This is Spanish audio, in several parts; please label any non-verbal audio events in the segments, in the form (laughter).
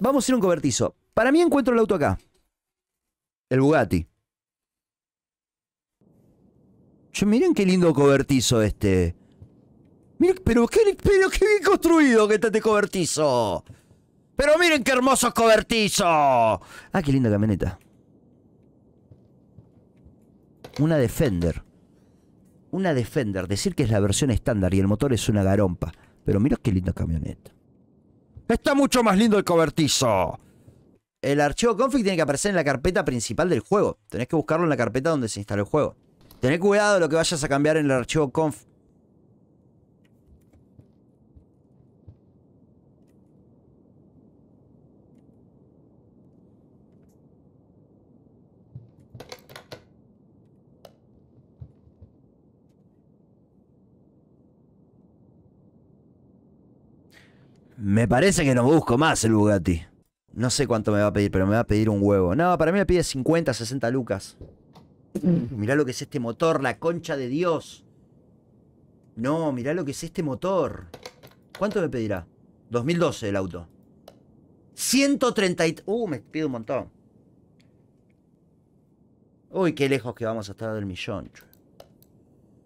vamos a a un cobertizo. Para mí encuentro el auto acá. El Bugatti. miren qué lindo cobertizo este. Miren, pero qué, pero qué bien construido que está este cobertizo. Pero miren qué hermoso cobertizo. Ah, qué linda camioneta. Una Defender. Una Defender. Decir que es la versión estándar y el motor es una garompa. Pero miren qué linda camioneta. Está mucho más lindo el cobertizo. El archivo config tiene que aparecer en la carpeta principal del juego. Tenés que buscarlo en la carpeta donde se instaló el juego. Tened cuidado lo que vayas a cambiar en el archivo config. Me parece que no busco más el Bugatti. No sé cuánto me va a pedir, pero me va a pedir un huevo. No, para mí me pide 50, 60 lucas. Mm. Mirá lo que es este motor, la concha de Dios. No, mirá lo que es este motor. ¿Cuánto me pedirá? 2012 el auto. 130... Uh, me pide un montón. Uy, qué lejos que vamos a estar del millón.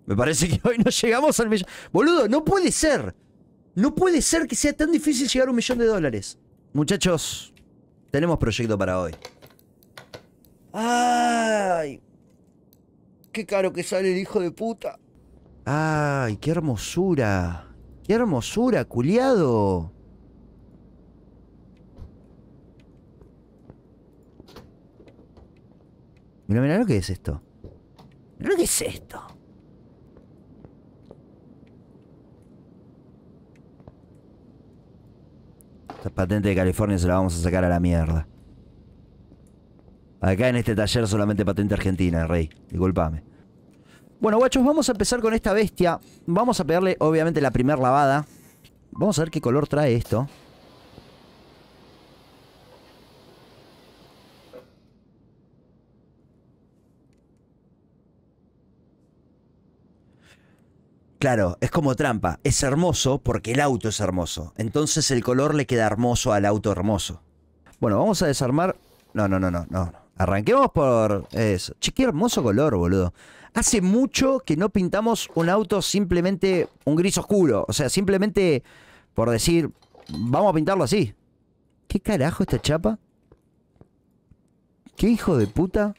Me parece que hoy no llegamos al millón. Boludo, no puede ser. No puede ser que sea tan difícil llegar a un millón de dólares. Muchachos, tenemos proyecto para hoy. ¡Ay! ¡Qué caro que sale el hijo de puta! ¡Ay, qué hermosura! ¡Qué hermosura, culiado! Mira, mira lo que es esto. lo que es esto. patente de California se la vamos a sacar a la mierda. Acá en este taller solamente patente argentina, Rey. Disculpame. Bueno, guachos, vamos a empezar con esta bestia. Vamos a pegarle, obviamente, la primera lavada. Vamos a ver qué color trae esto. Claro, es como trampa. Es hermoso porque el auto es hermoso. Entonces el color le queda hermoso al auto hermoso. Bueno, vamos a desarmar... No, no, no, no, no. Arranquemos por eso. Che, qué hermoso color, boludo. Hace mucho que no pintamos un auto simplemente un gris oscuro. O sea, simplemente por decir, vamos a pintarlo así. ¿Qué carajo esta chapa? ¿Qué hijo de puta?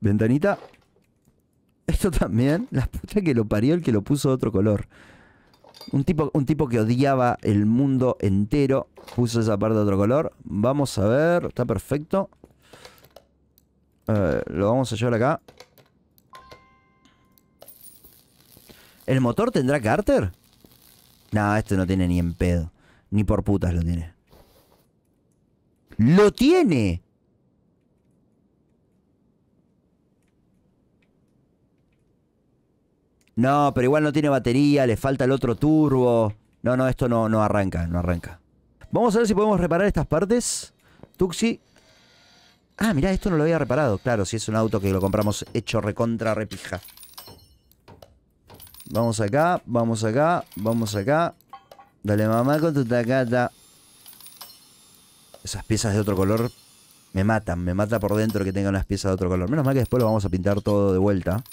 Ventanita. Esto también, la puta que lo parió el que lo puso de otro color. Un tipo, un tipo que odiaba el mundo entero puso esa parte de otro color. Vamos a ver, está perfecto. Eh, lo vamos a llevar acá. ¿El motor tendrá cárter? No, este no tiene ni en pedo. Ni por putas lo tiene. ¡Lo tiene! No, pero igual no tiene batería, le falta el otro turbo. No, no, esto no, no arranca, no arranca. Vamos a ver si podemos reparar estas partes. Tuxi. Ah, mirá, esto no lo había reparado. Claro, si es un auto que lo compramos hecho recontra repija. Vamos acá, vamos acá, vamos acá. Dale mamá con tu tacata. Esas piezas de otro color me matan, me mata por dentro que tenga unas piezas de otro color. Menos mal que después lo vamos a pintar todo de vuelta.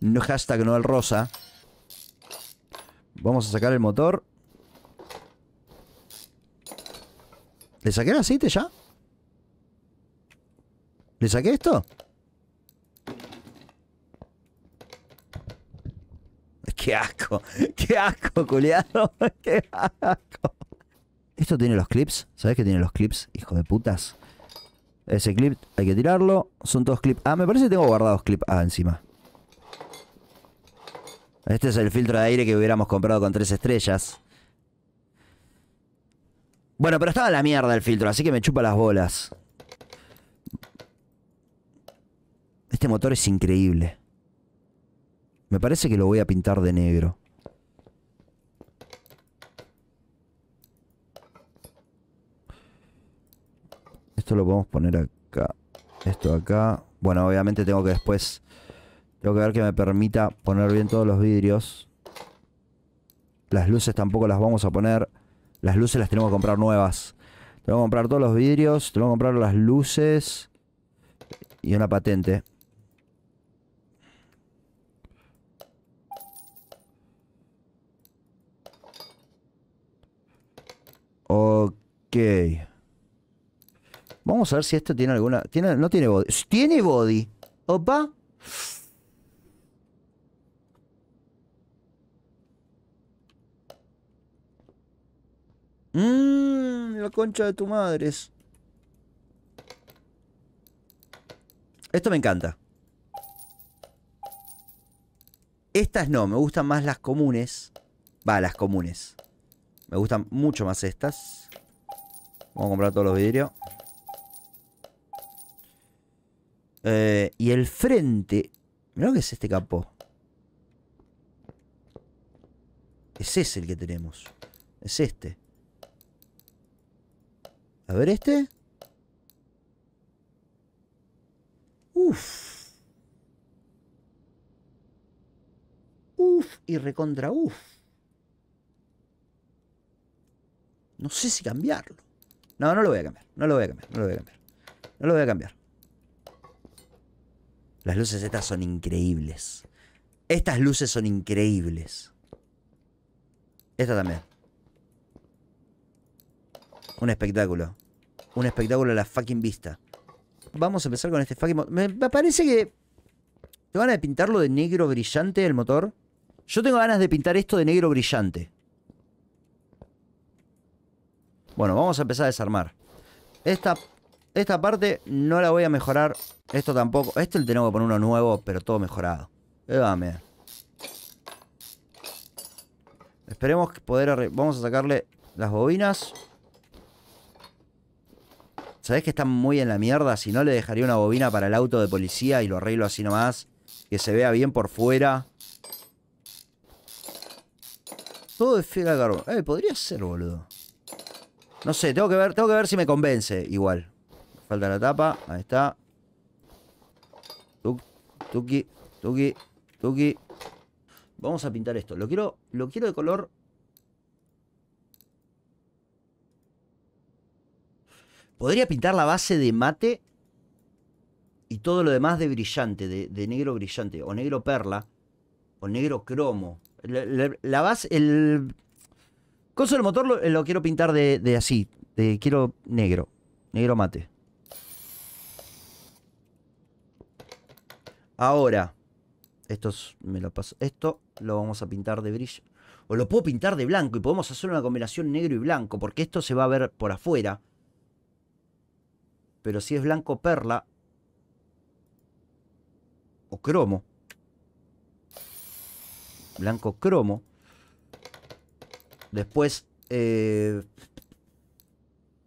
No hashtag no el rosa. Vamos a sacar el motor. ¿Le saqué el aceite ya? ¿Le saqué esto? (laughs) ¡Qué asco! ¡Qué asco, culiado! (laughs) ¡Qué asco! ¿Esto tiene los clips? ¿Sabes que tiene los clips, hijo de putas? Ese clip hay que tirarlo. Son todos clips. Ah, me parece que tengo guardados clips ah, encima. Este es el filtro de aire que hubiéramos comprado con tres estrellas. Bueno, pero estaba la mierda el filtro, así que me chupa las bolas. Este motor es increíble. Me parece que lo voy a pintar de negro. Esto lo podemos poner acá. Esto acá. Bueno, obviamente tengo que después tengo que ver que me permita poner bien todos los vidrios. Las luces tampoco las vamos a poner. Las luces las tenemos que comprar nuevas. Tengo que comprar todos los vidrios. Tengo que comprar las luces. Y una patente. Ok. Vamos a ver si esto tiene alguna... ¿tiene, no tiene body. Tiene body. Opa. Mmm, la concha de tu madre Esto me encanta. Estas no, me gustan más las comunes. Va, las comunes. Me gustan mucho más estas. Vamos a comprar todos los vidrios. Eh, y el frente... Mirá lo que es este capó. Es el que tenemos. Es este. A ver este. Uf. Uf y recontra uf. No sé si cambiarlo. No, no lo voy a cambiar. No lo voy a cambiar. No lo voy a cambiar. No lo voy a cambiar. Las luces estas son increíbles. Estas luces son increíbles. Esta también. Un espectáculo. Un espectáculo a la fucking vista. Vamos a empezar con este fucking... Me, me parece que... ¿Te van a pintarlo de negro brillante el motor? Yo tengo ganas de pintar esto de negro brillante. Bueno, vamos a empezar a desarmar. Esta, esta parte no la voy a mejorar. Esto tampoco. Este le tengo que poner uno nuevo, pero todo mejorado. esperemos Esperemos poder... Vamos a sacarle las bobinas. ¿Sabés que están muy en la mierda? Si no, le dejaría una bobina para el auto de policía y lo arreglo así nomás. Que se vea bien por fuera. Todo es fiel al carbón. Eh, podría ser, boludo. No sé, tengo que ver, tengo que ver si me convence. Igual. Falta la tapa. Ahí está. tuki, tuki, tuki. Vamos a pintar esto. Lo quiero, lo quiero de color Podría pintar la base de mate y todo lo demás de brillante, de, negro brillante, o negro perla, o negro cromo. La, base, el coso del motor lo, quiero pintar de, así, de quiero negro, negro mate. Ahora, estos me lo paso, esto lo vamos a pintar de brillo. O lo puedo pintar de blanco y podemos hacer una combinación negro y blanco, porque esto se va a ver por afuera. Pero si es blanco perla o cromo, blanco cromo, después, eh,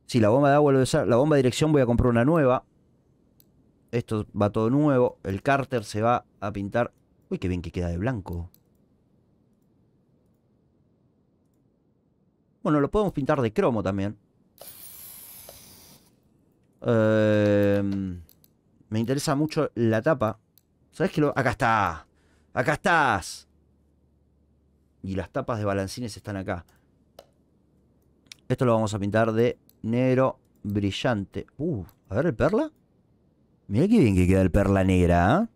si la bomba de agua, lo la bomba de dirección voy a comprar una nueva. Esto va todo nuevo. El cárter se va a pintar. Uy, qué bien que queda de blanco. Bueno, lo podemos pintar de cromo también. Em, me interesa mucho la tapa. ¿Sabes qué? Lo... Acá está. Acá estás. Y las tapas de balancines están acá. Esto lo vamos a pintar de negro brillante. Uh, a ver el perla. Mira qué bien que queda el perla negra. ¿ah?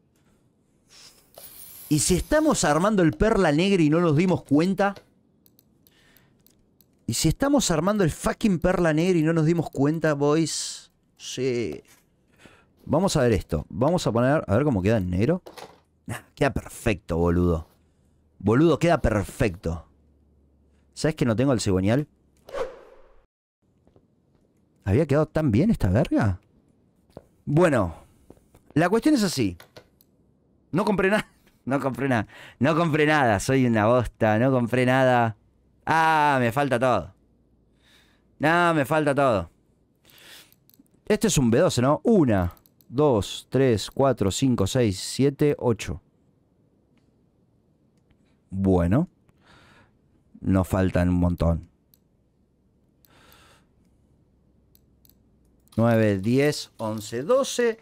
¿Y si estamos armando el perla negra y no nos dimos cuenta? ¿Y si estamos armando el fucking perla negra y no nos dimos cuenta, boys? Sí. Vamos a ver esto. Vamos a poner... A ver cómo queda en negro. queda perfecto, boludo. Boludo, queda perfecto. ¿Sabes que no tengo el cigüeñal? ¿Había quedado tan bien esta verga? Bueno, la cuestión es así. No compré nada. (laughs) No compré nada. No compré nada. Soy una bosta. No compré nada. Ah, me falta todo. No, me falta todo. Este es un B12, ¿no? 1, 2, 3, 4, 5, 6, 7, 8 Bueno. Nos faltan un montón. 9, 10, 11, 12.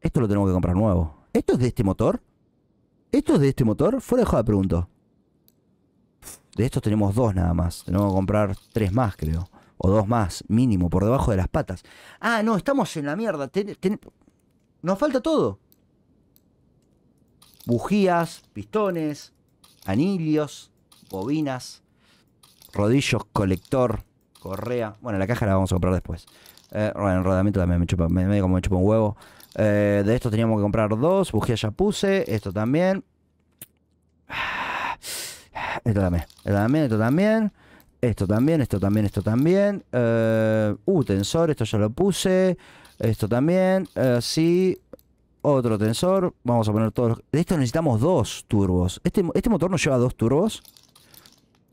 esto lo tenemos que comprar nuevo. ¿Esto es de este motor? ¿Esto es de este motor? Fuera de joda pregunto. De estos tenemos dos nada más. Tenemos que comprar tres más, creo o dos más, mínimo, por debajo de las patas. Ah, no, estamos en la mierda. Nos falta todo. Bujías, pistones, anillos, bobinas, rodillos, colector, correa. Bueno, la caja la vamos a comprar después. Eh, bueno, el rodamiento también me chupa, me, me, como un huevo. Eh, de estos teníamos que comprar dos. Bujías ya puse. Esto también. Ah, esto también. Esto también. Esto también. Esto también, esto también, esto también. Eh, uh, tensor, esto ya lo puse. Esto también. Así. Eh, otro tensor. Vamos a poner todos los... De esto necesitamos dos turbos. Este, este motor nos lleva dos turbos.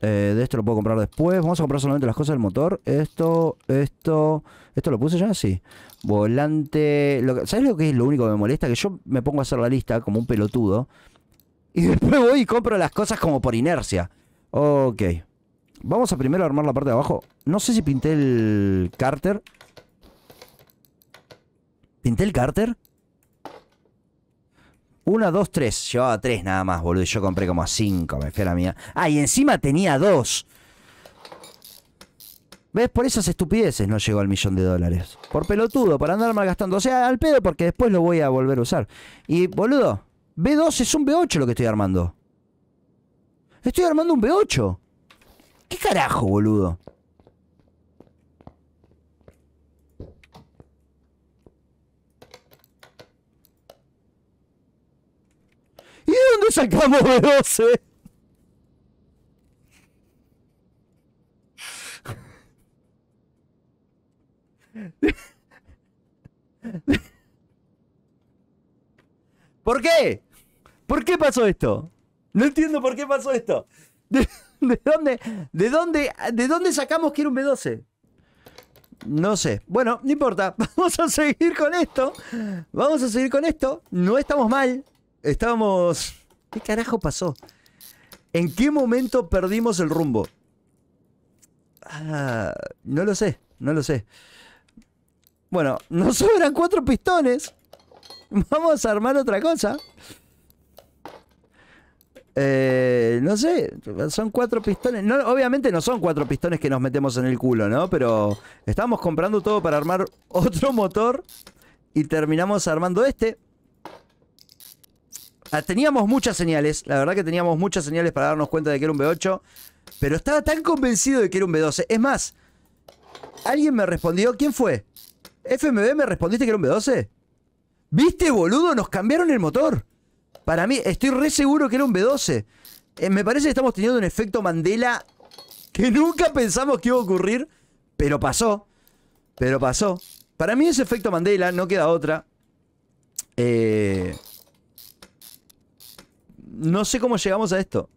Eh, de esto lo puedo comprar después. Vamos a comprar solamente las cosas del motor. Esto, esto... ¿Esto lo puse ya? Sí. Volante... ¿Sabes lo que es lo único que me molesta? Que yo me pongo a hacer la lista como un pelotudo. Y (laughs) después voy y compro las cosas como por inercia. Ok. Vamos a primero armar la parte de abajo. No sé si pinté el cárter. ¿Pinté el cárter? Una, dos, tres. Llevaba tres nada más, boludo. Yo compré como a cinco, me fui la mía. Ah, y encima tenía dos. ¿Ves? Por esas estupideces no llegó al millón de dólares. Por pelotudo, para andar malgastando. O sea, al pedo porque después lo voy a volver a usar. Y, boludo, B2 es un B8 lo que estoy armando. Estoy armando un B8. ¿Qué carajo, boludo? ¿Y de dónde sacamos de 12? ¿Por qué? ¿Por qué pasó esto? No entiendo por qué pasó esto. ¿De dónde, de, dónde, ¿De dónde sacamos que era un B12? No sé. Bueno, no importa. (laughs) Vamos a seguir con esto. Vamos a seguir con esto. No estamos mal. Estamos... ¿Qué carajo pasó? ¿En qué momento perdimos el rumbo? Ah, no lo sé. No lo sé. Bueno, nos sobran cuatro pistones. Vamos a armar otra cosa. Eh, no sé, son cuatro pistones. obviamente no son cuatro pistones que nos metemos en el culo, ¿no? Pero estábamos comprando todo para armar (laughs) otro motor y terminamos armando este. Ah, teníamos muchas señales, la verdad que teníamos muchas señales para darnos cuenta de que era un B8, pero estaba tan convencido de que era un B12. Es más, alguien me respondió, ¿quién fue? FMB, ¿me respondiste que era un B12? ¿Viste, boludo? Nos cambiaron el motor. Para mí, estoy re seguro que era un B12. Eh, me parece que estamos teniendo un efecto Mandela que nunca pensamos que iba a ocurrir, pero pasó. Pero pasó. Para mí ese efecto Mandela, no queda otra. Eh, no sé cómo llegamos a esto.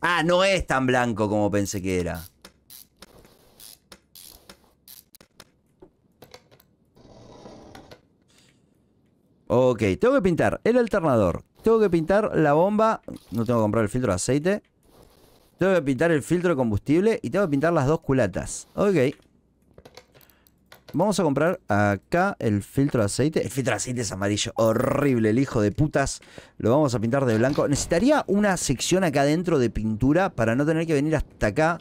Ah, no es tan blanco como pensé que era. Ok, tengo que pintar el alternador. Tengo que pintar la bomba. No tengo que comprar el filtro de aceite. Tengo que pintar el filtro de combustible. Y tengo que pintar las dos culatas. Ok. Vamos a comprar acá el filtro de aceite. El filtro de aceite es amarillo. Horrible, el hijo de putas. Lo vamos a pintar de blanco. Necesitaría una sección acá adentro de pintura para no tener que venir hasta acá.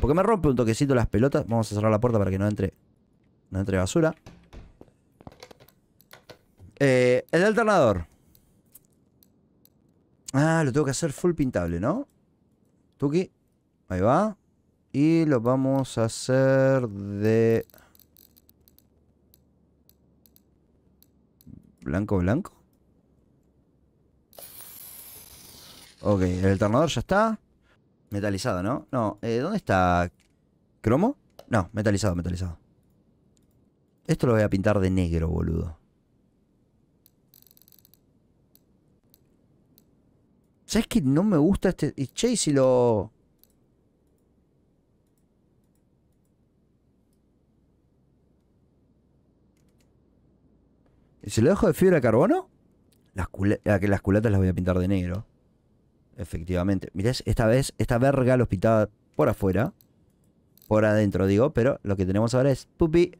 Porque me rompe un toquecito las pelotas. Vamos a cerrar la puerta para que no entre, no entre basura. Eh, el alternador. Ah, lo tengo que hacer full pintable, ¿no? Tuki. Ahí va. Y lo vamos a hacer de... ¿Blanco, blanco? Ok, el alternador ya está. Metalizado, ¿no? No, eh, ¿dónde está? ¿Cromo? No, metalizado, metalizado. Esto lo voy a pintar de negro, boludo. ¿Sabes que no me gusta este? Y che, y si lo... ¿Y si lo dejo de fibra de carbono? Las, culetas ah, las culatas las voy a pintar de negro. Efectivamente. Mirás, esta vez, esta verga lo pintaba por afuera. Por adentro, digo. Pero lo que tenemos ahora es, pupi,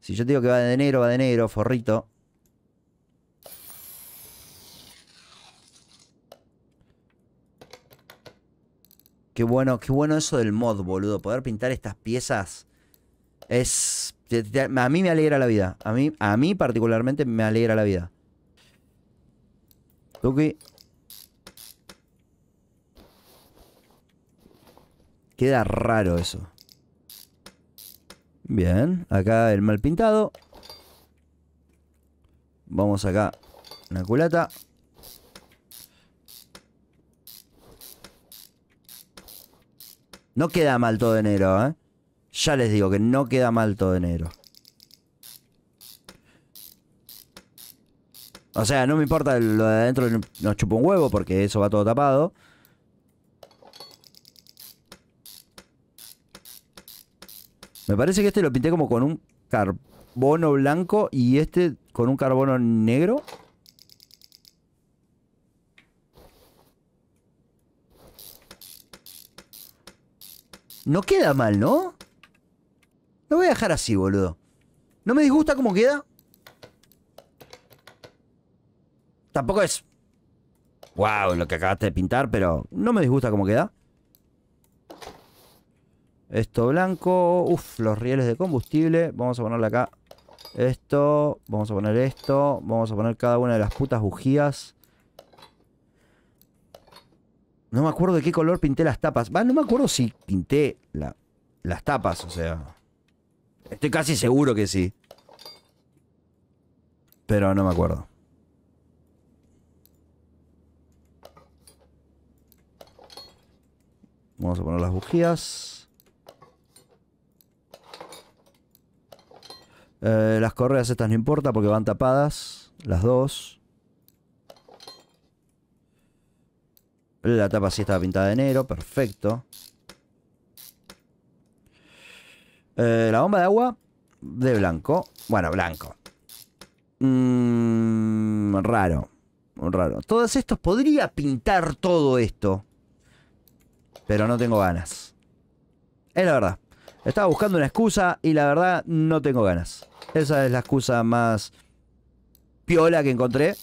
si yo digo que va de negro, va de negro, forrito. Qué bueno, qué bueno eso del mod, boludo. Poder pintar estas piezas es... A mí me alegra la vida. A mí, a mí particularmente me alegra la vida. Tuki. Queda raro eso. Bien, acá el mal pintado. Vamos acá, una culata. No queda mal todo enero, ¿eh? Ya les digo que no queda mal todo enero. O sea, no me importa lo de adentro, no chupo un huevo porque eso va todo tapado. Me parece que este lo pinté como con un carbono blanco y este con un carbono negro. No queda mal, ¿no? Lo voy a dejar así, boludo. No me disgusta cómo queda. Tampoco es... Wow, lo que acabaste de pintar, pero no me disgusta cómo queda. Esto blanco. Uf, los rieles de combustible. Vamos a ponerle acá esto. Vamos a poner esto. Vamos a poner cada una de las putas bujías. No me acuerdo de qué color pinté las tapas. Va, no me acuerdo si pinté las tapas, o sea. Estoy casi seguro que sí. Pero no me acuerdo. Vamos a poner las bujías. Eh, las correas estas no importa porque van tapadas. Las dos. La tapa sí estaba pintada de negro, perfecto. Eh, la bomba de agua de blanco. Bueno, blanco. Raro. Mm, raro. Raro. Todos estos podría pintar todo esto. Pero no tengo ganas. Es la verdad. Estaba buscando una excusa y la verdad no tengo ganas. Esa es la excusa más piola que encontré.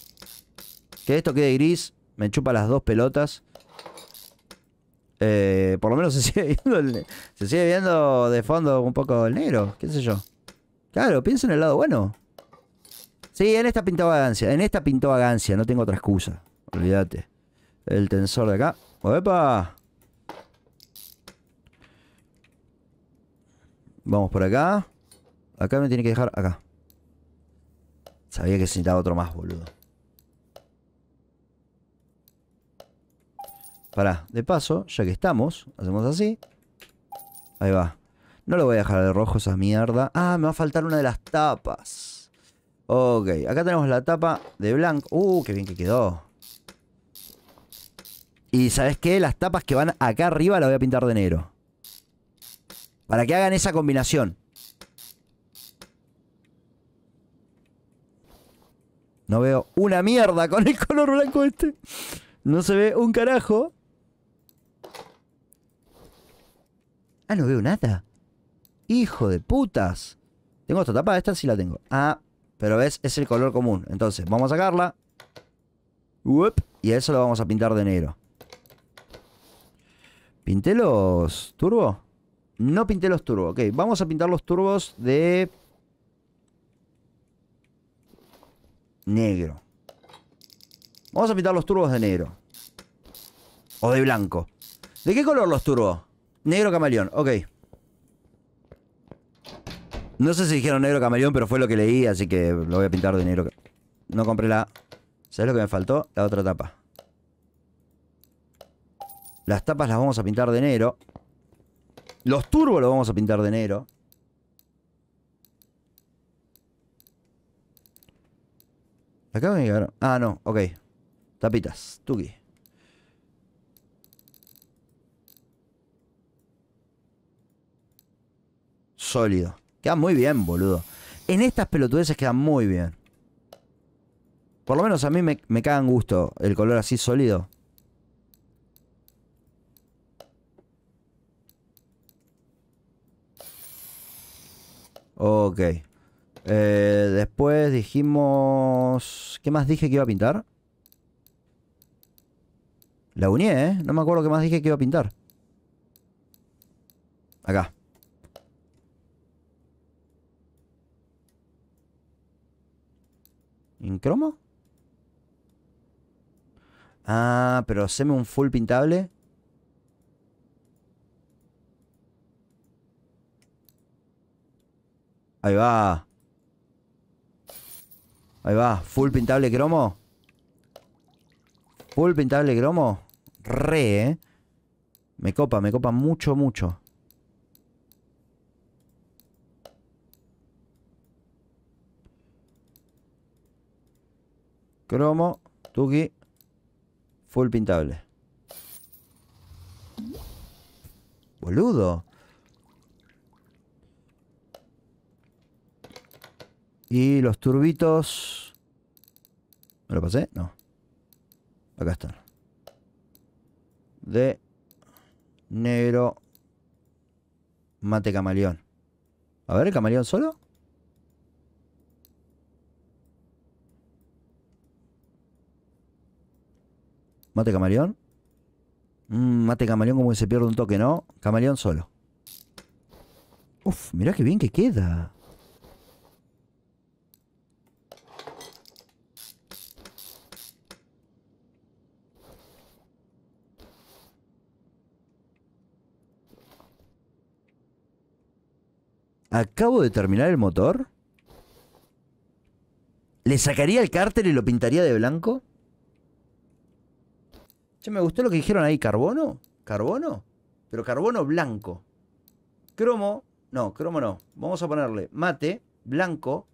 Que esto quede gris. Me chupa las dos pelotas. Eh, por lo menos se (laughs) sigue, viendo se sigue viendo de fondo un poco el negro, qué sé yo. Claro, pienso en el lado bueno. Sí, en esta pintó vagancia, en esta pintó vagancia, no tengo otra excusa. Olvídate. El tensor de acá. ¡Opa! Vamos por acá. Acá me tiene que dejar acá. Sabía que necesitaba otro más, boludo. Pará, de paso, ya que estamos, hacemos así. Ahí va. No lo voy a dejar de rojo esa mierda. Ah, me va a faltar una de las tapas. Ok, acá tenemos la tapa de blanco. Uh, qué bien que quedó. Y ¿sabes qué? Las tapas que van acá arriba las voy a pintar de negro. Para que hagan esa combinación. No veo una mierda con el (laughs) color blanco este. No se ve un carajo. Ah, no veo nada. Hijo de putas. Tengo esta tapa, esta sí la tengo. Ah, pero ves, es el color común. Entonces, vamos a sacarla. y a eso lo vamos a pintar de negro. ¿Pinté los turbos? No pinté los turbos Ok, vamos a pintar los turbos de... Negro. Vamos a pintar los turbos de negro. O de blanco. ¿De qué color los turbos? Negro camaleón, ok. No sé si dijeron negro camaleón, pero fue lo que leí, así que lo voy a pintar de negro. No compré la... ¿Sabes lo que me faltó? La otra tapa. Las tapas las vamos a pintar de negro. Los turbos los vamos a pintar de negro. Acá a llegar... Ah, no, ok. Tapitas, tuki. sólido. Queda muy bien, boludo. En estas pelotudeces queda muy bien. Por lo menos a mí me, me gusto el color así sólido. Ok. Eh, después dijimos... ¿Qué más dije que iba a pintar? La uní, ¿eh? No me acuerdo qué más dije que iba a pintar. Acá. ¿En cromo? Ah, pero haceme un full pintable. Ahí va. Ahí va. Full pintable cromo. Full pintable cromo. Re, eh. Me copa, me copa mucho, mucho. Cromo, Tuki, full pintable. Boludo. Y los turbitos... ¿Me lo pasé? No. Acá están. De negro mate camaleón. A ver, camaleón solo. ¿Mate camaleón? Mm, mate camaleón como se pierde un toque, ¿no? Camaleón solo. Uf, mirá qué bien que queda. Acabo de terminar el motor. ¿Le sacaría el cárter y lo pintaría de blanco? me gustó lo que dijeron ahí, carbono, carbono, pero carbono blanco. Cromo, no, cromo no. Vamos a ponerle mate, blanco,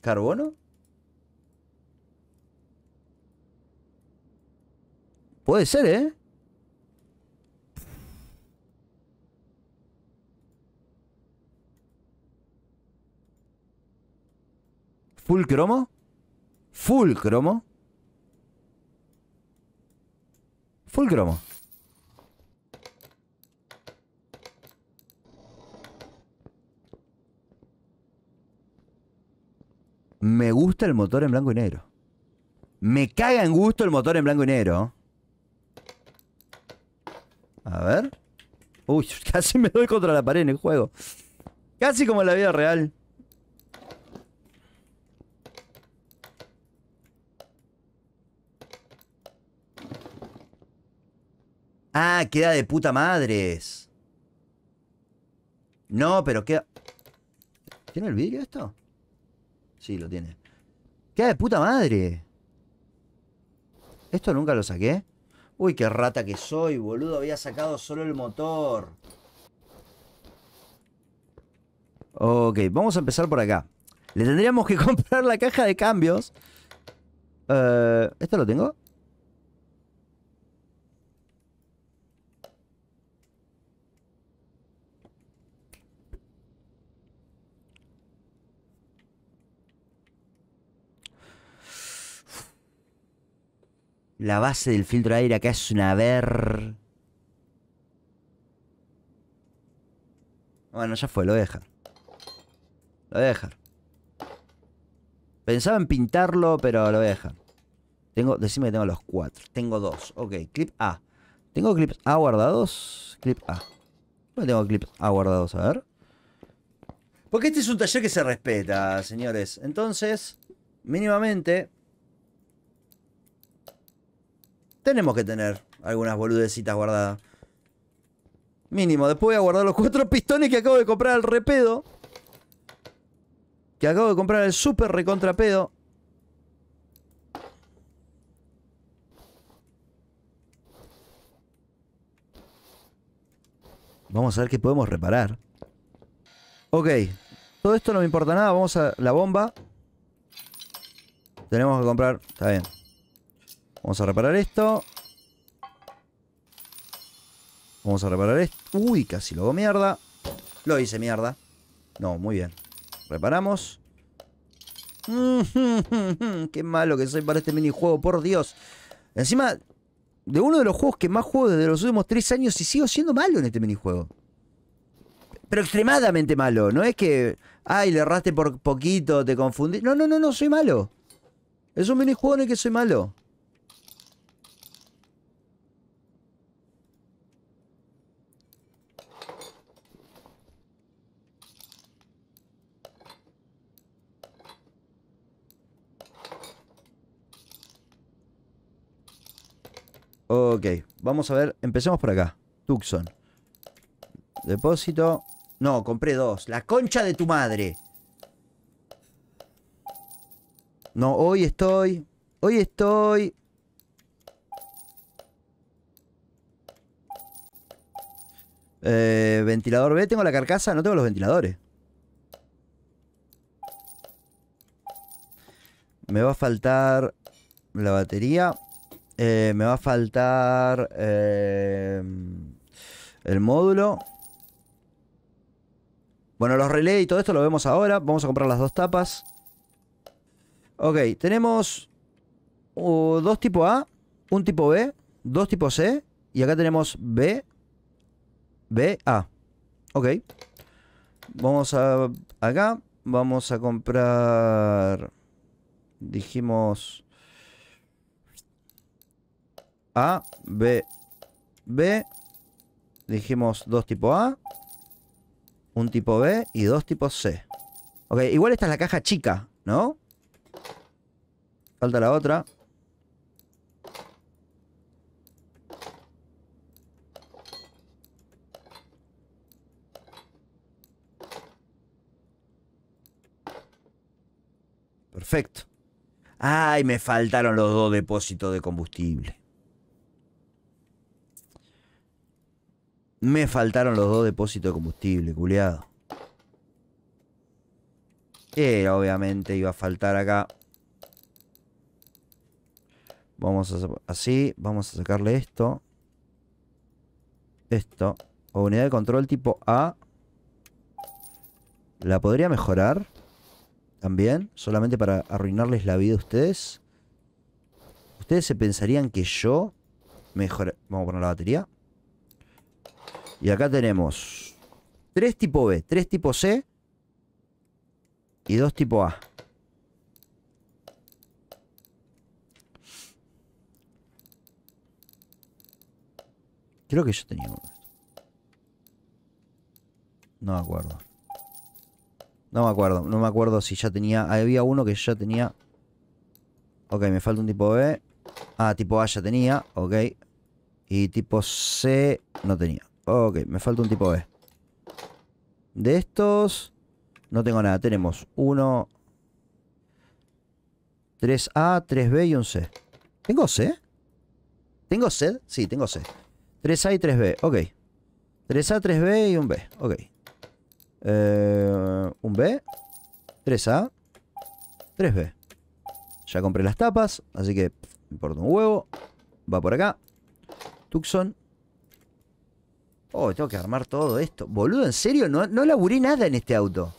carbono. Puede ser, ¿eh? Full cromo. Full cromo. Full cromo. Me gusta el motor en blanco y negro. Me caga en gusto el motor en blanco y negro. A ver. Uy, (laughs) casi me doy contra la pared en el juego. Casi como en la vida real. Ah, queda de puta madres. No, pero queda... ¿Tiene el vidrio esto? Sí, lo tiene. Queda de puta madre. ¿Esto nunca lo saqué? Uy, qué rata que soy, boludo. Había sacado solo el motor. Ok, vamos a empezar por acá. Le tendríamos que (laughs) comprar la caja de cambios. Eh, ¿Esto lo tengo? La base del filtro de aire acá es una ver... Bueno, ya fue, lo voy a dejar. Lo voy a dejar. Pensaba en pintarlo, pero lo voy a dejar. Tengo, decime que tengo los cuatro. Tengo dos. Ok, clip A. ¿Tengo clips A guardados? Clip A. No tengo clips A guardados, a ver. Porque este es un taller que se respeta, señores. Entonces, mínimamente, tenemos que tener algunas boludecitas guardadas. Mínimo, después voy a guardar los cuatro pistones que acabo de comprar al repedo. Que acabo de comprar el super recontrapedo. Vamos a ver qué podemos reparar. Ok. Todo esto no me importa nada. Vamos a la bomba. Tenemos que comprar... Está bien. Vamos a reparar esto. Vamos a reparar esto. Uy, casi lo hago mierda. Lo hice mierda. No, muy bien. Reparamos. (laughs) Qué malo que soy para este minijuego, por Dios. Encima, de uno de los juegos que más juego desde los últimos tres años y sigo siendo malo en este minijuego. Pero extremadamente malo. No es que, ay, le erraste por poquito, te confundí. No, no, no, no, soy malo. Es un minijuego en el que soy malo. Ok, vamos a ver. Empecemos por acá. Tucson. Depósito. No, compré dos. La concha de tu madre. No, hoy estoy. Hoy estoy. Eh, ventilador B. Tengo la carcasa, no tengo los ventiladores. Me va a faltar la batería. Eh, me va a faltar eh, el módulo. Bueno, los relay y todo esto lo vemos ahora. Vamos a comprar las dos tapas. Ok, tenemos uh, dos tipo A, un tipo B, dos tipo C. Y acá tenemos B, B, A. Ok. Vamos a... Acá vamos a comprar... Dijimos... A, B, B. Dijimos dos tipo A, un tipo B y dos tipos C. Ok, igual esta es la caja chica, ¿no? Falta la otra. Perfecto. Ay, me faltaron los dos depósitos de combustible. Me faltaron los dos depósitos de combustible, culiado. Eh, obviamente iba a faltar acá. Vamos a así. Vamos a sacarle esto. Esto. O unidad de control tipo A. La podría mejorar. También. Solamente para arruinarles la vida a ustedes. Ustedes se pensarían que yo... Mejor... Vamos a poner la batería. Y acá tenemos tres tipo B, tres tipo C y dos tipo A. Creo que yo tenía uno. No me acuerdo. No me acuerdo. No me acuerdo si ya tenía... Había uno que ya tenía... Ok, me falta un tipo B. Ah, tipo A ya tenía. Ok. Y tipo C no tenía. Ok, me falta un tipo B. De estos... No tengo nada. Tenemos uno... 3A, 3B y un C. ¿Tengo C? ¿Tengo C? Sí, tengo C. 3A y 3B, ok. 3A, 3B y un B, ok. Eh, un B, 3A, 3B. Ya compré las tapas, así que me importa un huevo. Va por acá. Tucson. Oh, tengo que armar todo esto. Boludo, ¿en serio? No, no laburé nada en este auto.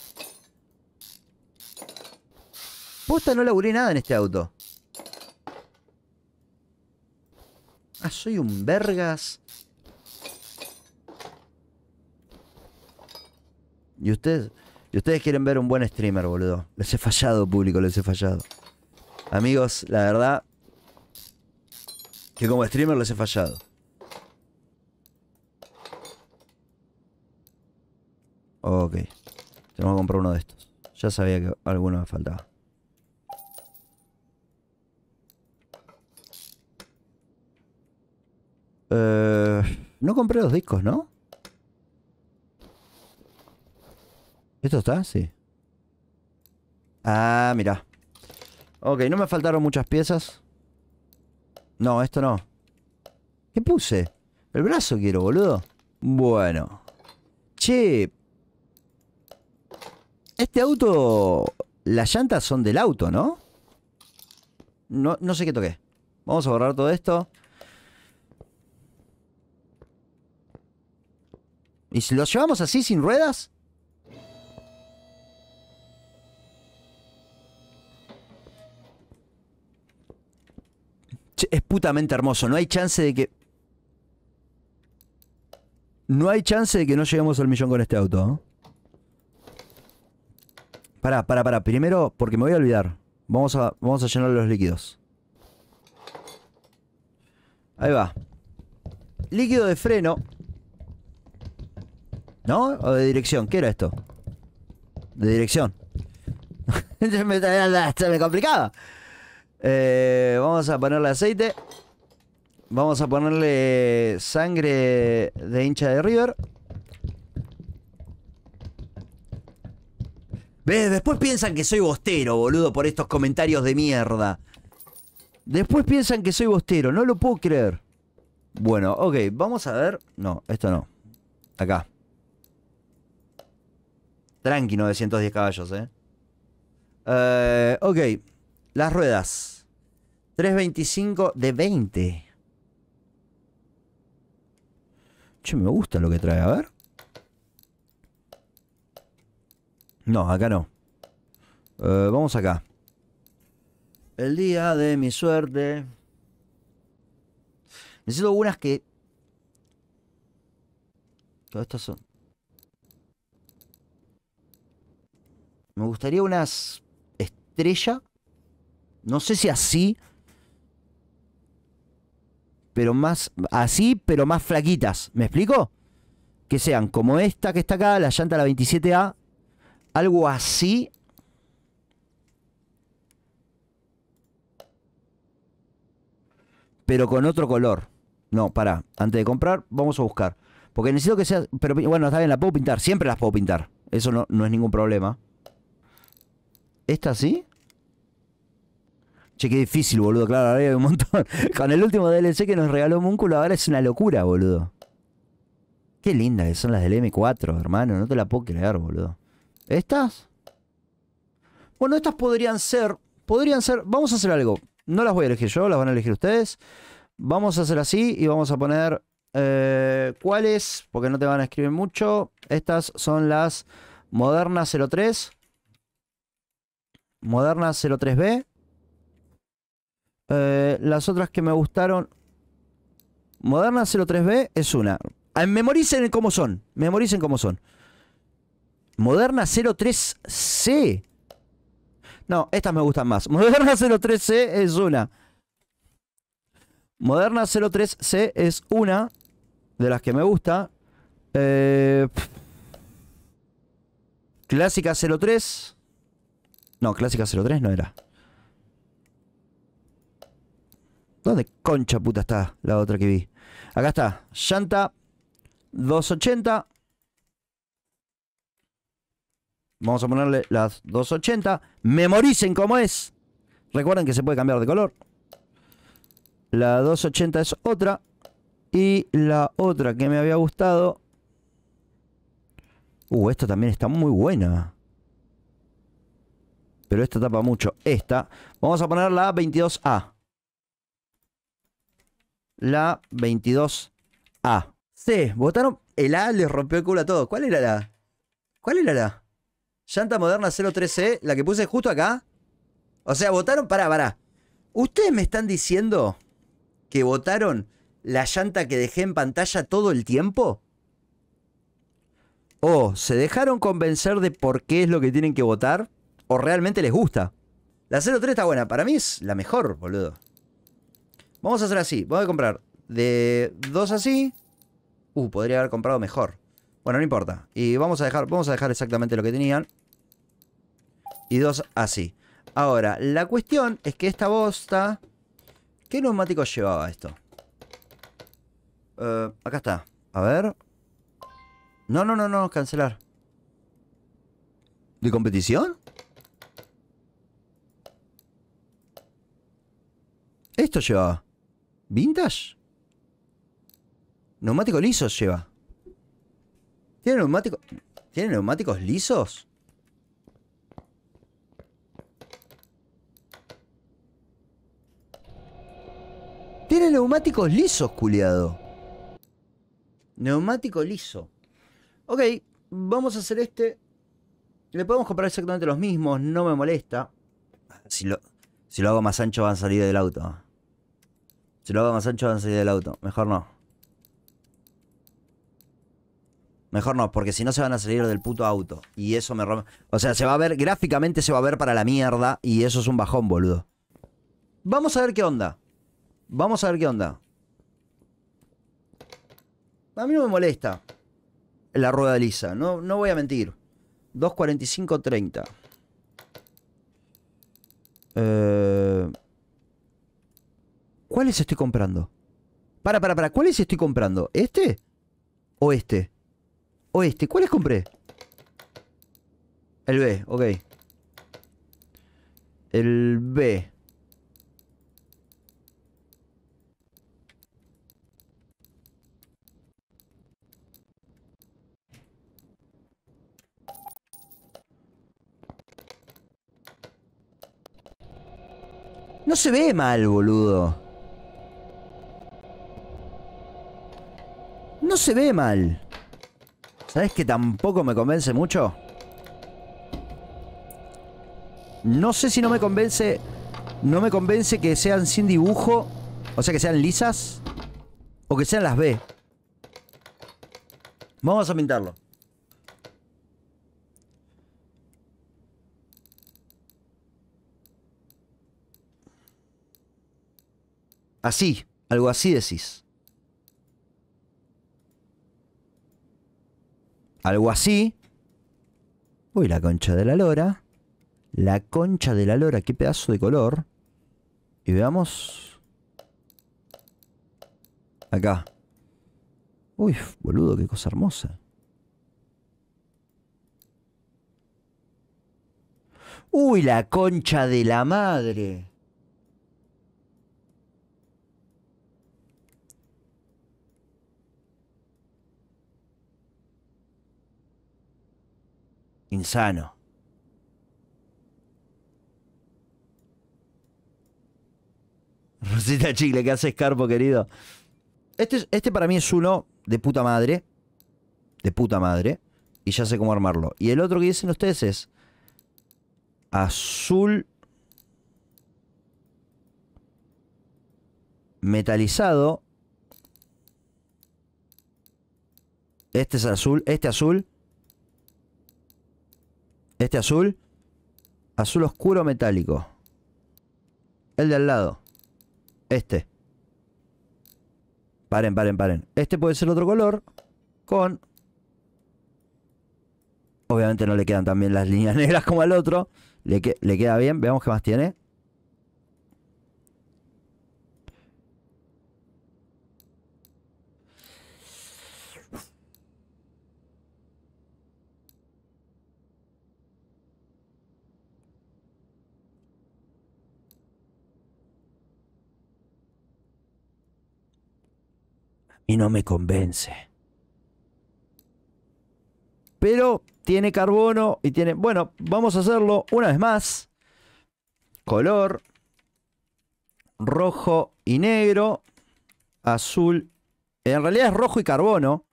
Posta, no laburé nada en este auto. Ah, soy un vergas. Y ustedes, y ustedes quieren ver un buen streamer, boludo. Les he fallado, público, les he fallado. Amigos, la verdad que como streamer les he fallado. Ok. Tenemos que comprar uno de estos. Ya sabía que alguno me faltaba. Eh, no compré los discos, ¿no? ¿Esto está? Sí. Ah, mirá. Ok, no me faltaron muchas piezas. No, esto no. ¿Qué puse? El brazo quiero, boludo. Bueno. Che, este auto, las llantas son del auto, ¿no? No, sé qué toqué. Vamos a borrar todo esto. ¿Y si lo llevamos así sin ruedas? es putamente hermoso. No hay chance de que. No hay chance de que no lleguemos al millón con este auto. ¿no? ¿eh? Para, para, pará. Primero, porque me voy a olvidar. Vamos a, vamos a llenar los líquidos. Ahí va. Líquido de freno. ¿No? ¿O de dirección? ¿Qué era esto? De dirección. está (laughs) me, se eh, vamos a ponerle aceite. Vamos a ponerle sangre de hincha de River. Después piensan que soy bostero, boludo, por estos comentarios de mierda. Después piensan que soy bostero, no lo puedo creer. Bueno, ok, vamos a ver. No, esto no. Acá. Tranqui, 910 caballos, eh. eh ok, las ruedas. 325 de 20. Che, me gusta lo que trae, a ver. No, acá no. Eh, vamos acá. El día de mi suerte. Necesito unas que... Todas estas son... Me gustaría unas estrella. No sé si así. Pero más... Así, pero más flaquitas. ¿Me explico? Que sean como esta que está acá, la llanta la 27A, algo así. Pero con otro color. No, para Antes de comprar, vamos a buscar. Porque necesito que sea... Pero bueno, está bien, la puedo pintar. Siempre las puedo pintar. Eso no, no es ningún problema. ¿Esta sí? Che, qué difícil, boludo. Claro, ahora hay un montón. (laughs) Con el último DLC que nos regaló Múnculo, ahora es una locura, boludo. Qué linda que son las del M4, hermano. No te la puedo creer, boludo. ¿Estas? Bueno, estas podrían ser, podrían ser, vamos a hacer algo. No las voy a elegir yo, las van a elegir ustedes. Vamos a hacer así y vamos a poner eh, cuáles, porque no te van a escribir mucho. Estas son las Moderna 03. Moderna 03B. Eh, las otras que me gustaron. Moderna 03B es una. Memoricen cómo son. Memoricen cómo son. Moderna 03C. No, estas me gustan más. (laughs) Moderna 03C es una. Moderna 03C es una de las que me gusta. Eh, clásica 03. No, Clásica 03 no era. ¿Dónde concha puta está la otra que vi? Acá está. Llanta 280. Vamos a ponerle las 280. Memoricen cómo es. Recuerden que se puede cambiar de color. La 280 es otra. Y la otra que me había gustado. Uh, esta también está muy buena. Pero esta tapa mucho. Esta. Vamos a poner la 22A. La 22A. Sí, votaron. El A les rompió el culo a todos. ¿Cuál era la? ¿Cuál era la? Llanta Moderna 03C, la que puse justo acá. O sea, votaron. Pará, pará. Ustedes me están diciendo que votaron la llanta que dejé en pantalla todo el tiempo. O se dejaron convencer de por qué es lo que tienen que votar. O realmente les gusta. La 03 está buena. Para mí es la mejor, boludo. Vamos a hacer así. Voy a comprar de dos así. Uh, podría haber comprado mejor. Bueno, no importa. Y vamos a dejar, vamos a dejar exactamente lo que tenían. Y dos así. Ahora, la cuestión es que esta bosta... ¿Qué neumático llevaba esto? Eh, acá está. A ver. No, no, no, no, cancelar. ¿De competición? Esto llevaba. ¿Vintage? Neumático liso lleva. ¿Tiene neumáticos? ¿Tiene neumáticos lisos? Tiene neumáticos lisos, culiado. Neumático liso. Ok, vamos a hacer este. Le podemos comprar exactamente los mismos, no me molesta. Si lo, si lo hago más ancho van a salir del auto. Si lo hago más ancho van a salir del auto. Mejor no. Mejor no, porque si no se van a salir del puto auto. Y eso me rompe. O sea, se va a ver, gráficamente se va a ver para la mierda. Y eso es un bajón, boludo. Vamos a ver qué onda. Vamos a ver qué onda. A mí no me molesta la rueda lisa. No, no voy a mentir. 2.45.30. Eh... ¿Cuáles estoy comprando? Para, para, para. ¿Cuáles estoy comprando? ¿Este? ¿O este? o este. ¿Cuáles compré? El B, ok. El B. No se ve mal, boludo. No se ve mal. ¿Sabes que tampoco me convence mucho? No sé si no me convence... No me convence que sean sin dibujo. O sea, que sean lisas. O que sean las B. Vamos a pintarlo. Así. Algo así decís. Algo así. Uy, la concha de la lora. La concha de la lora, qué pedazo de color. Y veamos. Acá. Uy, boludo, qué cosa hermosa. Uy, la concha de la madre. Insano. Rosita Chicle, ¿qué haces, Carpo, querido? Este, este para mí es uno de puta madre. De puta madre. Y ya sé cómo armarlo. Y el otro que dicen ustedes es... Azul... Metalizado. Este es azul. Este azul. Este azul. Azul oscuro metálico. El de al lado. Este. Paren, paren, paren. Este puede ser otro color. Con... Obviamente no le quedan también las (laughs) líneas negras como al otro. Le, le queda bien. Veamos qué más tiene. y no me convence. Pero tiene carbono y tiene... Bueno, vamos a hacerlo una vez más. Color. Rojo y negro. Azul. En realidad es rojo y carbono.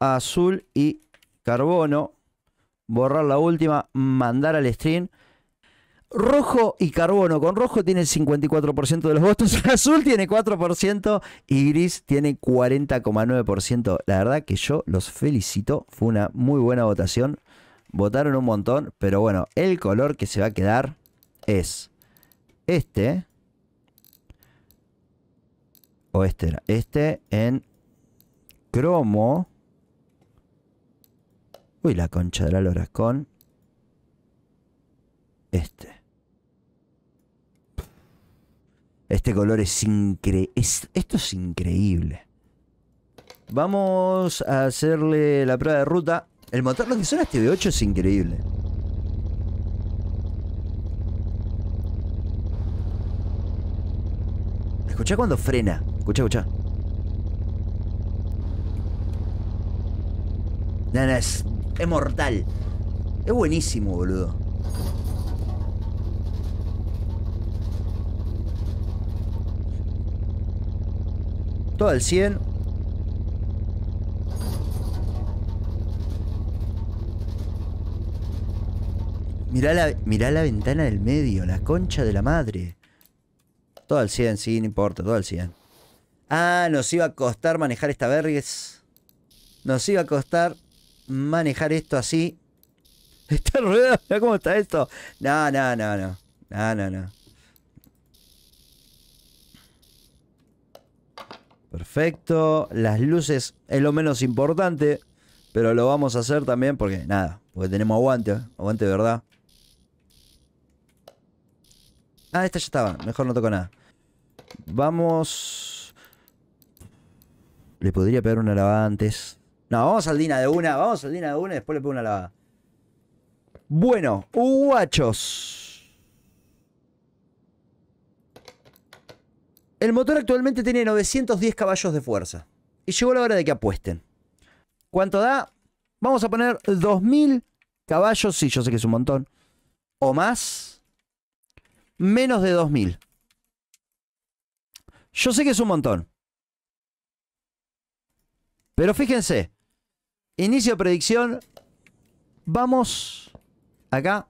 Azul y carbono. Borrar la última. Mandar al stream. Rojo y carbono. Con rojo tiene el 54% de los votos, (laughs) azul tiene 4% y gris tiene 40,9%. La verdad que yo los felicito, fue una muy buena votación. Votaron un montón, pero bueno, el color que se va a quedar es este. O este era. Este en cromo. Uy, la concha de la lora con este. Este color es increíble. esto es increíble. Vamos a hacerle la prueba de ruta. El motor, lo que suena este V8 es increíble. Escucha cuando frena. escucha, escucha. Nada, es, es mortal. Es buenísimo, boludo. Todo al 100. Mirá la, la ventana del medio, la concha de la madre. Todo al 100, sí, no importa, todo al 100. Ah, nos iba a costar manejar esta vergues. Nos iba a costar manejar esto así. (laughs) Está rueda, mirá cómo está esto. No, no, no, no. No, no, no. Perfecto. Las luces es lo menos importante, pero lo vamos a hacer también porque nada, porque tenemos aguante, ¿eh? aguante de verdad. Ah, esta ya estaba, mejor no toco nada. Vamos... Le podría pegar una lavada antes. No, vamos al Dina de una, vamos al Dina de una y después le pego una lavada. Bueno, guachos. El motor actualmente tiene 910 caballos de fuerza. Y llegó la hora de que apuesten. ¿Cuánto da? Vamos a poner 2000 caballos. Sí, yo sé que es un montón. O más. Menos de 2000. Yo sé que es un montón. Pero fíjense. Inicio de predicción. Vamos acá.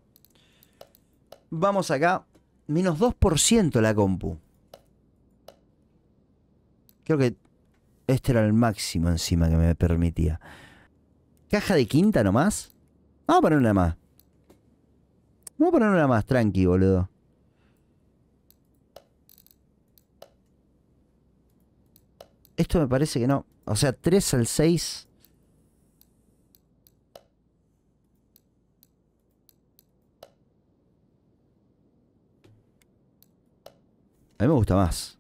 Vamos acá. Menos 2% la compu. Creo que este era el máximo encima que me permitía. ¿Caja de quinta nomás? Vamos a poner una más. Vamos a poner una más, tranqui, boludo. Esto me parece que no. O sea, 3 al 6. A mí me gusta más.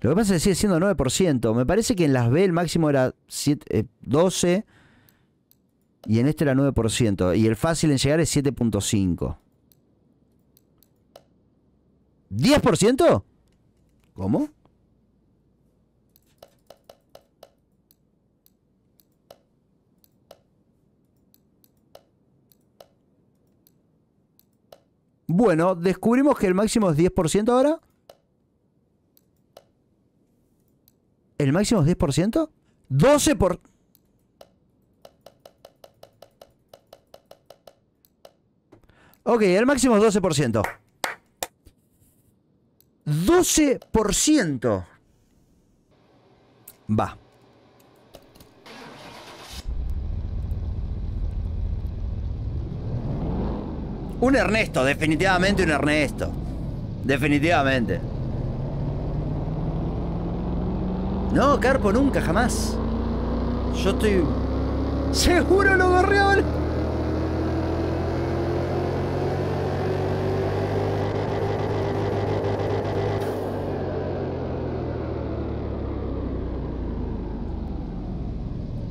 Lo que pasa es que sigue siendo 9%. Me parece que en las B el máximo era 12 eh, y en este era 9%. Y el fácil en llegar es 7.5. ¿10%? ¿Cómo? Bueno, descubrimos que el máximo es 10% ahora. ¿El máximo es 10%? 12 por... Ok, el máximo es 12%. 12%. Va. Un Ernesto, definitivamente un Ernesto. Definitivamente. No, Carpo, nunca, jamás. Yo estoy... ¡Seguro lo gorrión!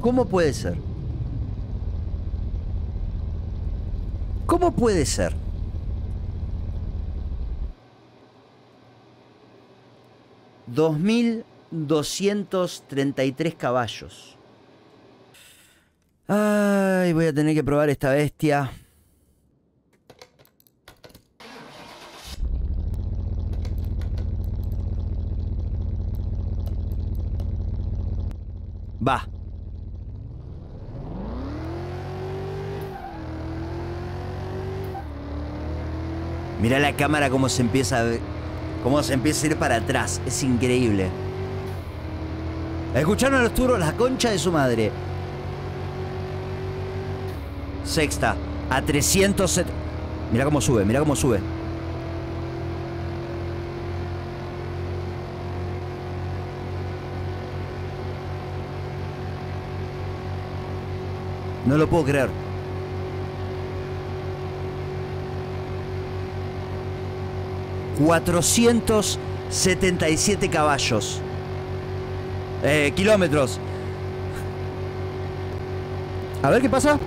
¿Cómo puede ser? ¿Cómo puede ser? mil. 233 caballos. Ay, voy a tener que probar esta bestia. Va. Mira la cámara cómo se empieza a ver, cómo se empieza a ir para atrás. Es increíble. Escucharon a Arturo la concha de su madre. Sexta, a 370. Mira cómo sube, mira cómo sube. No lo puedo creer. ...477 caballos... Eh, kilómetros. A ver qué pasa.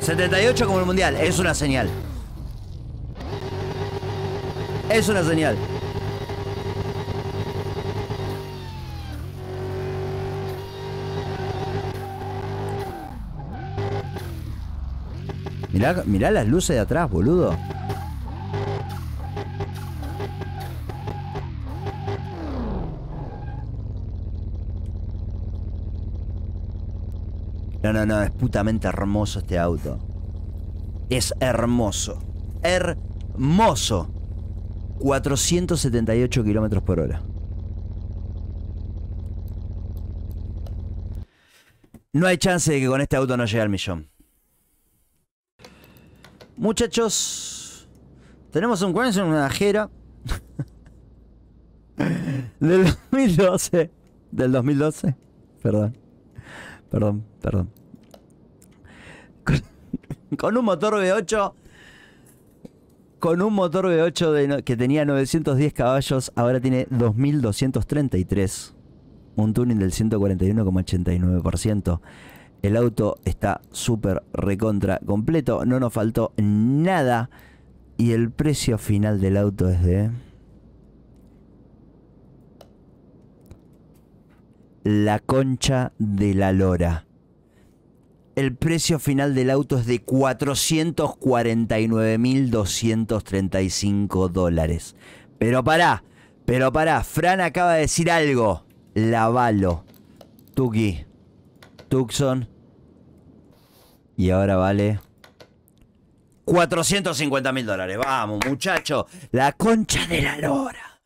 ...78 como el mundial... ...es una señal... ...es una señal... Mirá, las luces de atrás, boludo. No, no, no, es putamente hermoso este auto. Es hermoso. Hermoso. 478 kilómetros por hora. No hay chance de que con este auto no llegue al millón. Muchachos, tenemos un cuento en una ajera (laughs) del 2012. Del 2012, perdón. Perdón, perdón. Con, un motor V8 con un motor V8 de, que tenía 910 caballos, ahora tiene 2233. Un tuning del 141,89%. El auto está súper recontra completo, no nos faltó nada. Y el precio final del auto es de... La concha de la lora. El precio final del auto es de 449.235 dólares. Pero pará, pero pará, Fran acaba de decir algo. Lavalo. Tuki. Y ahora vale 450 mil dólares. Vamos, muchacho. La concha de la lora.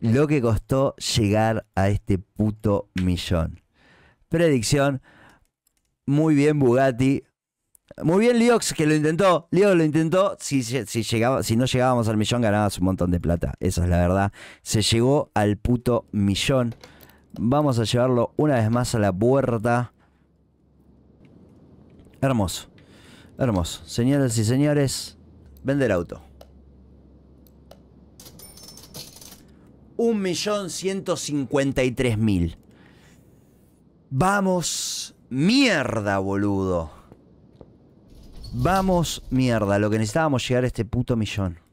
Lo que costó llegar a este puto millón. Predicción. Muy bien, Bugatti. Muy bien Liox, que lo intentó. Liox lo intentó. Si, si, llegaba, si no llegábamos al millón, ganabas un montón de plata. Esa es la verdad. Se llegó al puto millón. Vamos a llevarlo una vez más a la puerta. Hermoso. Hermoso. Señoras y señores, vender auto. Un millón ciento cincuenta y tres mil. Vamos. Mierda, boludo. Vamos, mierda, lo que necesitábamos llegar a este puto millón.